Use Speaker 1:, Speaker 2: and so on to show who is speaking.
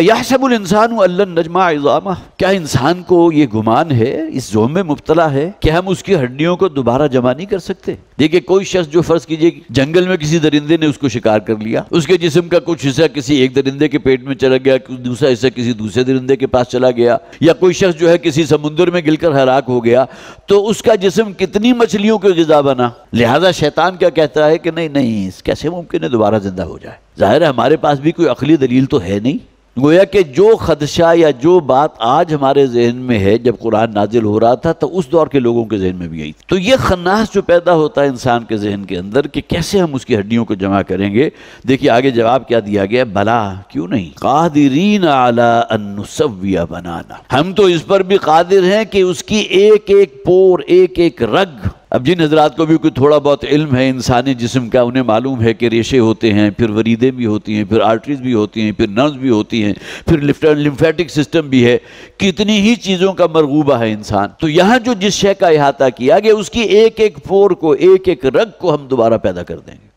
Speaker 1: यासबुलसान नजमा इजामा क्या इंसान को ये गुमान है इस जोम में मुबतला है कि हम उसकी हड्डियों को दोबारा जमा नहीं कर सकते देखिए कोई शख्स जो फर्ज कीजिए जंगल में किसी दरिंदे ने उसको शिकार कर लिया उसके जिसम का कुछ हिस्सा किसी एक दरिंदे के पेट में चला गया दूसरा हिस्सा किसी दूसरे दरिंदे के पास चला गया या कोई शख्स जो है किसी समुद्र में गिलकर हराक हो गया तो उसका जिसम कितनी मछलियों की गजा बना लिहाजा शैतान क्या कहता है कि नहीं नहीं कैसे मुमकिन है दोबारा जिंदा हो जाए ज़ाहिर है हमारे पास भी कोई अकली दलील तो है नहीं गोया कि जो खदशा या जो बात आज हमारे जहन में है जब कुरान नाजिल हो रहा था तो उस दौर के लोगों के जहन में भी आई थी तो ये खन्नास जो पैदा होता है इंसान के जहन के अंदर कि कैसे हम उसकी हड्डियों को जमा करेंगे देखिए आगे जवाब क्या दिया गया भला क्यों नहीं कादरीन आला अनुसविया बनाना हम तो इस पर भी कादिर हैं कि उसकी एक एक पोर एक एक रग अब जिन हजरात को भी कोई थोड़ा बहुत इल्म है इंसानी जिसम का उन्हें मालूम है कि रेशे होते हैं फिर वरीदें भी होती हैं फिर आर्टरीज भी होती हैं फिर नर्व भी होती हैं फिर लिम्फेटिक सिस्टम भी है कितनी ही चीज़ों का मरगूबा है इंसान तो यहाँ जो जिस शय का अहाता किया गया उसकी एक एक फोर को एक एक रग को हम दोबारा पैदा कर देंगे